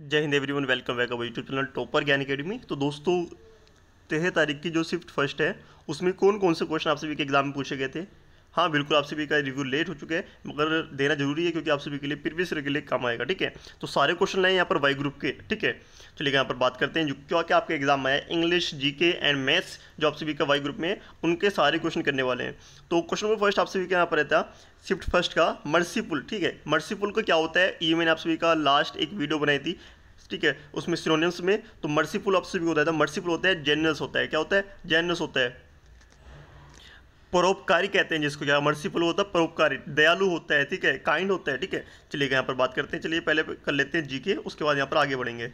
जय Hind every one welcome back अब YouTube channel topper Gyan academy तो दोस्तों तेरह तारीख की जो शिफ्ट फर्स्ट है उसमें कौन कौन से क्वेश्चन आपसे वीक एग्जाम में पूछे गए थे हाँ बिल्कुल आप सभी का रिव्यू लेट हो चुका है मगर देना जरूरी है क्योंकि आप सभी के लिए प्रीवियस ईयर के लिए काम आएगा ठीक है तो सारे क्वेश्चन हैं यहाँ पर वाई ग्रुप के ठीक है चलिए यहाँ पर बात करते हैं जो क्या आपके एग्जाम आया इंग्लिश जी एंड मैथ्स जो आप सभी का वाई ग्रुप में उनके सारे क्वेश्चन करने वाले हैं तो क्वेश्चन नंबर फर्स्ट आप सभी का यहाँ पर रहता शिफ्ट फर्स्ट का मर्सीपुल ठीक है मर्सीपुल का क्या होता है ये मैंने आप सभी का लास्ट एक वीडियो बनाई थी ठीक है उसमें सिनोनिम्स में तो मर्सीपुल आप सभी होता है मर्सीपुल होता है जेनरस होता है क्या होता है जेनरस होता है परोपकारी कहते हैं जिसको क्या मर्सीफुल होता है परोपकारी दयालु होता है ठीक है काइंड होता है ठीक है चलिए यहाँ पर बात करते हैं चलिए पहले कर लेते हैं जी के उसके बाद यहाँ पर आगे बढ़ेंगे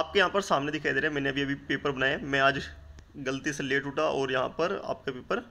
आपके यहाँ पर सामने दिखाई दे रहे हैं मैंने अभी अभी पेपर बनाए मैं आज गलती से लेट उठा और यहाँ पर आपका पेपर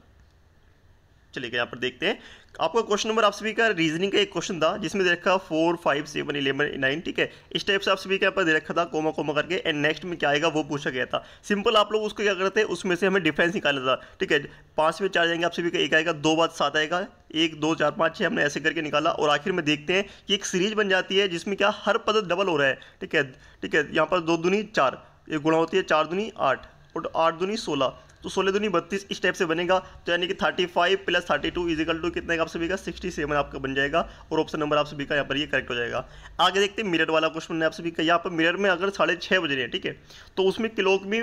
चलिए यहाँ पर देखते हैं आपका क्वेश्चन नंबर आप सभी का रीजनिंग का एक क्वेश्चन था जिसमें दे रखा four five seven eleven nine ठीक है इस टाइप से आप सभी का यहाँ पर दे रखा था कोमा कोमा करके एंड नेक्स्ट में क्या आएगा वो पूछा गया था सिंपल आप लोग उसको क्या करते हैं उसमें से हमें डिफेंस निकालना था ठीक है पाँच में चार जाएंगे आप सभी का एक आएगा दो बाद सात आएगा एक दो चार पाँच छः हमने ऐसे करके निकाला और आखिर में देखते हैं कि एक सीरीज बन जाती है जिसमें क्या हर पद डबल हो रहा है ठीक है ठीक है यहाँ पर दो दुनी चार एक गुणा होती है चार दुनी आठ और आठ दूनी सोलह तो सोलह दूनी बत्तीस इस टाइप से बनेगा तो यानी कि thirty five plus thirty two is equal to कितने का आप सभी का सिक्सटी सेवन आपका बन जाएगा और ऑप्शन नंबर आप सभी का यहाँ पर ये करेक्ट हो जाएगा आगे देखते हैं मिरर वाला क्वेश्चन ने आप सभी का यहाँ पर मिरर में अगर साढ़े छः बज रहे हैं ठीक है तो उसमें क्लॉक में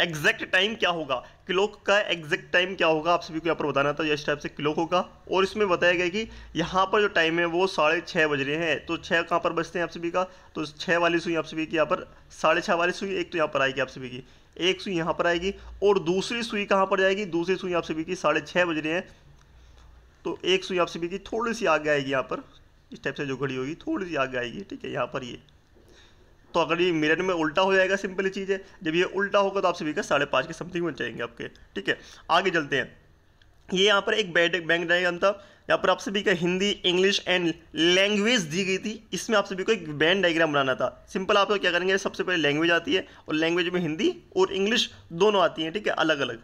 एग्जैक्ट टाइम क्या होगा क्लोक का एग्जैक्ट टाइम क्या होगा आप सभी को यहाँ पर बताना था इस टाइप से क्लोक होगा और इसमें बताया गया कि यहाँ पर जो टाइम है वो साढ़े छः बज रहे हैं तो छः कहाँ पर बजते हैं आप सभी का तो छः वाली सुई आप सभी की यहाँ पर साढ़े छः वाली सुई एक तो यहाँ पर आएगी आप सभी की एक सुई यहाँ पर आएगी और दूसरी सुई कहाँ पर जाएगी दूसरी सुई आप सभी की साढ़े छः बज रहे हैं तो एक सुई आप सभी की थोड़ी सी आगे आएगी यहाँ पर इस टाइप से जो घड़ी होगी थोड़ी सी आगे आएगी ठीक है यहाँ पर ये तो अगर ये मिरर में उल्टा हो जाएगा सिंपल चीज़ है जब ये उल्टा होगा तो आप सभी का साढ़े पाँच के समथिंग बन जाएंगे आपके ठीक है आगे चलते हैं ये यहाँ पर एक बैड बैंक डायग्राम था यहाँ पर आप सभी का हिंदी इंग्लिश एंड लैंग्वेज दी गई थी इसमें आप सभी को एक बैंड डायग्राम बनाना था सिंपल आप लोग क्या करेंगे सबसे पहले लैंग्वेज आती है और लैंग्वेज में हिंदी और इंग्लिश दोनों आती हैं ठीक है अलग अलग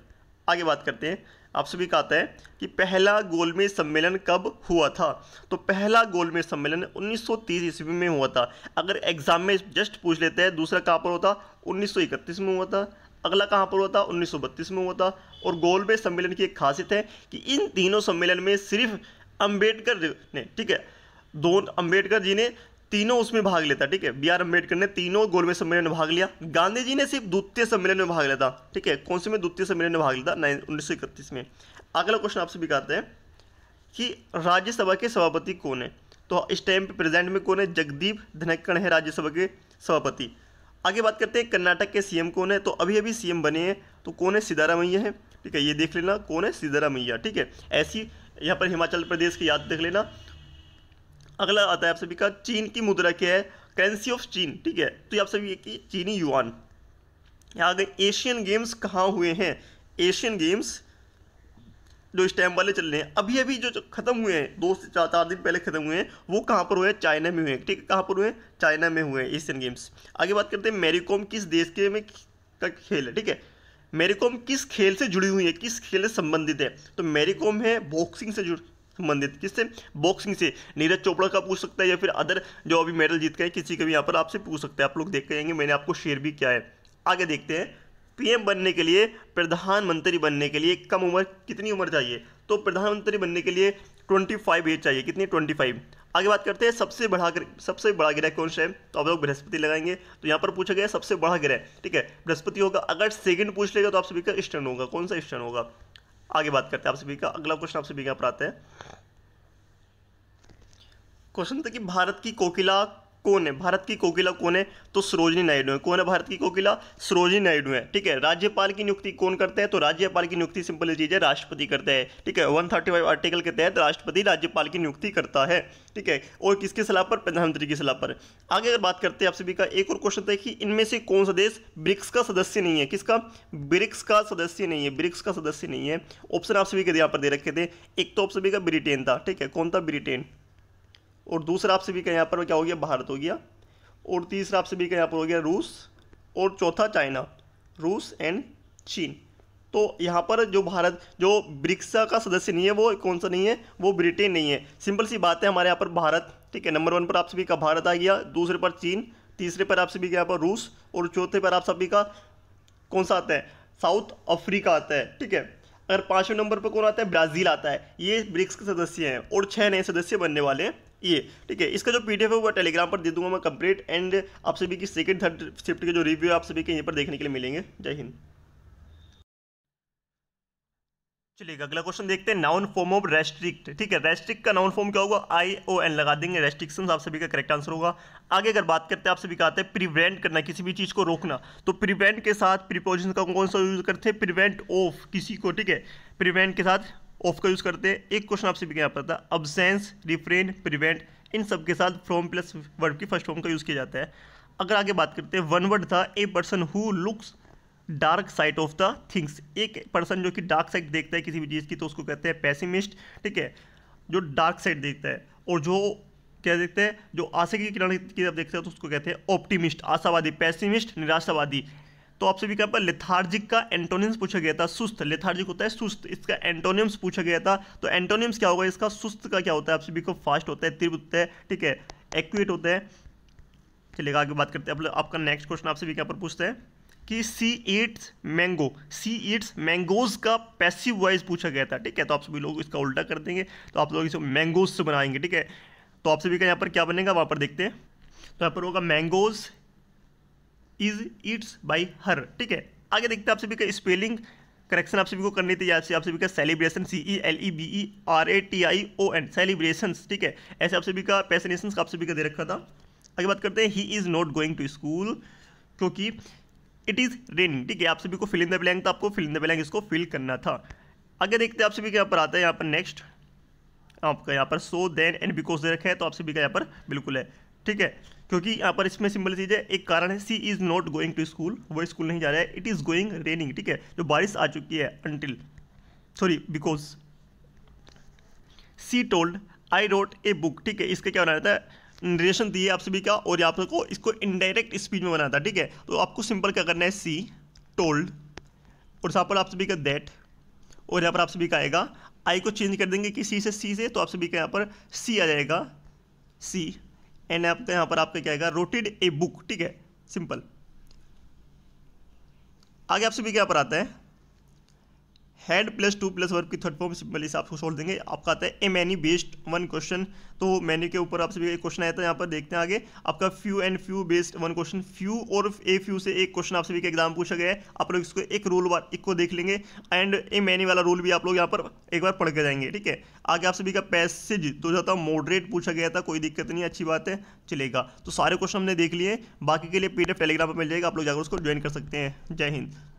आगे बात करते हैं आप सभी का आता है कि पहला गोलमेज सम्मेलन कब हुआ था तो पहला गोलमेज सम्मेलन 1930 ईस्वी में हुआ था अगर एग्जाम में जस्ट पूछ लेते हैं दूसरा कहाँ पर होता 1931 में हुआ था अगला कहाँ पर हुआ था 1932 में हुआ था और गोलमेज सम्मेलन की एक खासियत है कि इन तीनों सम्मेलन में सिर्फ अम्बेडकर ने ठीक है दोनों अम्बेडकर जी ने तीनों उसमें भाग लेता ठीक है बी आर अम्बेडकर ने तीनों गोलमेज सम्मेलन में भाग लिया गांधी जी ने सिर्फ द्वितीय सम्मेलन में भाग लिया था ठीक है कौन से में द्वितीय सम्मेलन में भाग लिया था उन्नीस में अगला क्वेश्चन आपसे भी कहते हैं कि राज्यसभा के सभापति कौन है तो इस टाइम पे प्रेजेंट में कौन है जगदीप धनक्कड़ है राज्यसभा के सभापति आगे बात करते हैं कर्नाटक के सीएम कौन है तो अभी अभी सीएम बने हैं तो कौन है सिद्धारामैया है ठीक है ये देख लेना कौन है सिद्धारामैया ठीक है ऐसी यहाँ पर हिमाचल प्रदेश की याद देख लेना अगला आता है आप सभी का चीन की मुद्रा क्या है करेंसी ऑफ चीन ठीक है तो ये आप सभी की चीनी युआन आगे एशियन गेम्स कहाँ हुए हैं एशियन गेम्स जो इस टाइम वाले चल रहे हैं अभी अभी जो, खत्म हुए हैं दो से चार चार दिन पहले खत्म हुए हैं वो कहाँ पर हुए हैं चाइना में हुए हैं ठीक है कहाँ पर हुए हैं चाइना में हुए हैं एशियन गेम्स आगे बात करते हैं मेरीकॉम किस देश के में का खेल है ठीक है मेरीकॉम किस खेल से जुड़ी हुई है किस खेल से संबंधित है तो मेरीकॉम है बॉक्सिंग से जुड़ संबंधित किससे बॉक्सिंग से नीरज चोपड़ा का पूछ सकता है या फिर अदर जो अभी मेडल जीत गए किसी का भी यहाँ पर आपसे पूछ सकते हैं आप लोग देख के आएंगे मैंने आपको शेयर भी किया है आगे देखते हैं पीएम बनने के लिए प्रधानमंत्री बनने के लिए कम उम्र कितनी उम्र चाहिए तो प्रधानमंत्री बनने के लिए ट्वेंटी फाइव एज चाहिए कितनी ट्वेंटी फाइव आगे बात करते हैं सबसे बड़ा सबसे बड़ा ग्रह कौन सा है तो आप लोग बृहस्पति लगाएंगे तो यहाँ पर पूछा गया सबसे बड़ा ग्रह ठीक है बृहस्पति होगा अगर सेकंड पूछ लेगा तो आप सभी का स्टर्न होगा कौन सा स्टर्न होगा आगे बात करते हैं आप सभी का अगला क्वेश्चन आप सभी का यहाँ हैं है क्वेश्चन था कि भारत की कोकिला कौन है भारत की कोकिला कौन है तो सरोजनी नायडू है कौन है भारत की कोकिला सरोजनी नायडू है ठीक है राज्यपाल की नियुक्ति कौन करते हैं तो राज्यपाल की नियुक्ति सिंपल चीज़ है राष्ट्रपति करते हैं ठीक है वन थर्टी फाइव आर्टिकल के तहत राष्ट्रपति राज्यपाल की नियुक्ति करता है ठीक है और किसके सलाह पर प्रधानमंत्री की सलाह पर आगे अगर बात करते हैं आप सभी का एक और क्वेश्चन था कि इनमें से कौन सा देश ब्रिक्स का सदस्य नहीं है किसका ब्रिक्स का सदस्य नहीं है ब्रिक्स का सदस्य नहीं है ऑप्शन आप सभी के यहाँ पर दे रखे थे एक तो आप सभी का ब्रिटेन था ठीक है कौन था ब्रिटेन और दूसरा आपसे भी का यहाँ पर क्या हो गया भारत हो गया और तीसरा आपसे भी का यहाँ पर हो गया रूस और चौथा चाइना रूस एंड चीन तो यहाँ पर जो भारत जो ब्रिक्स का सदस्य नहीं है वो कौन सा नहीं है वो ब्रिटेन नहीं है सिंपल सी बात है हमारे यहाँ पर भारत ठीक है नंबर वन पर आप सभी का भारत आ गया दूसरे पर चीन तीसरे पर आप सभी का यहाँ पर रूस और चौथे पर आप सभी का कौन सा आता है साउथ अफ्रीका आता है ठीक है अगर पाँचवें नंबर पर कौन आता है ब्राज़ील आता है ये ब्रिक्स के सदस्य हैं और छः नए सदस्य बनने वाले हैं ये ठीक है इसका जो पीडीएफ है वो टेलीग्राम पर दे दूंगा मैं कंप्लीट एंड आप सभी की सेकंड थर्ड शिफ्ट के जो रिव्यू है आप सभी के यहीं पर देखने के लिए मिलेंगे जय हिंद चलिए अगला क्वेश्चन देखते हैं नाउन फॉर्म ऑफ रेस्ट्रिक्ट ठीक है रेस्ट्रिक्ट का नाउन फॉर्म क्या होगा आई ओ एन लगा देंगे रेस्ट्रिक्शन आप सभी का करेक्ट आंसर होगा आगे अगर बात करते हैं आप सभी का आता है प्रिवेंट करना किसी भी चीज़ को रोकना तो प्रिवेंट के साथ प्रिपोजिशन का कौन सा यूज करते हैं प्रिवेंट ऑफ किसी को ठीक है प्रिवेंट के साथ ऑफ का यूज़ करते हैं एक क्वेश्चन आपसे भी क्या पता अबसेंस रिफ्रेन प्रिवेंट इन सब के साथ फ्रॉम प्लस वर्ड की फर्स्ट फॉर्म का यूज़ किया जाता है अगर आगे बात करते हैं वन वर्ड था a person who looks dark side of the things एक पर्सन जो कि डार्क साइड देखता है किसी भी चीज़ की तो उसको कहते हैं पैसिमिस्ट ठीक है जो डार्क साइड देखता है और जो क्या देखते हैं जो आशा की किरण की तरफ देखते हैं तो उसको कहते हैं ऑप्टिमिस्ट आशावादी पैसिमिस्ट निराशावादी तो आपसे भी क्या लिथार्जिक का एंटोनियम्स पूछा गया था सुस्त लिथार्जिक होता है सुस्त इसका एंटोनियम्स पूछा गया था तो एंटोनियम्स क्या होगा इसका सुस्त का क्या होता है आपसे भी को फास्ट होता है तीव्र होता है ठीक है एक्यूट होता है चलिएगा आगे बात करते हैं आपका नेक्स्ट क्वेश्चन आपसे भी क्या पर पूछते हैं कि she eats mango she eats mangoes का पैसिव वाइज पूछा गया था ठीक है तो आप सभी लोग इसका उल्टा कर देंगे तो आप लोग इसे मैंगोज से बनाएंगे ठीक है तो आप सभी का यहाँ पर क्या बनेगा वहाँ पर देखते हैं तो यहाँ पर होगा mangoes is eats by her ठीक है आगे देखते हैं आप सभी का स्पेलिंग करेक्शन आप सभी को करनी थी जैसे आप सभी का celebration C E L E B R A T I O N एन सेलिब्रेशन ठीक है ऐसे आप सभी का पैसनेशन का आप सभी का दे रखा था आगे बात करते हैं he is not going to school क्योंकि इट इज़ रेनिंग ठीक है आप सभी को फिल इन द ब्लैंक आपको फिल इन द ब्लैंक इसको फिल करना था आगे देखते हैं आप सभी के यहाँ पर आता है यहाँ पर नेक्स्ट आपका यहाँ पर सो देन एंड बिकॉज दे रखा है तो आप सभी का यहाँ पर बिल्कुल है ठीक है क्योंकि यहाँ पर इसमें सिंपल चीज़ है एक कारण है she is not going to school वो स्कूल नहीं जा रहा है इट इज़ गोइंग रेनिंग ठीक है जो बारिश आ चुकी है until sorry because she told I wrote a book ठीक है इसका क्या बनाया था रिलेशन निर्देशन दिए आप सभी का और आप सबको इसको इनडायरेक्ट स्पीच में बनाया था ठीक है तो आपको सिंपल क्या करना है सी टोल्ड और यहाँ पर आप सभी का दैट और यहाँ पर आप सभी का आएगा आई को चेंज कर देंगे कि सी से सी से तो आप सभी का यहाँ पर सी आ जाएगा सी एंड आपका यहां पर आपका क्या है रोटेड ए बुक ठीक है सिंपल आगे आप सभी क्या पर आता है had plus two plus verb की थर्ड फॉर्म सिंपली से आपको सोल्व देंगे आपका आता है a many based one question तो मैनी के ऊपर आप सभी एक क्वेश्चन आया था यहाँ पर देखते हैं आगे आपका few and few based one question few और ए फ्यू से एक क्वेश्चन आप सभी का एग्जाम पूछा गया है आप लोग इसको एक रूल एक को देख लेंगे एंड ए मैनी वाला रूल भी आप लोग यहाँ पर एक बार पढ़ के जाएंगे ठीक है आगे आप सभी का पैसेज तो जाता मॉडरेट पूछा गया था कोई दिक्कत नहीं अच्छी बात है चलेगा तो सारे क्वेश्चन हमने देख लिए बाकी के लिए पी टेलीग्राम पर मिल जाएगा आप लोग जाकर उसको ज्वाइन कर सकते हैं जय हिंद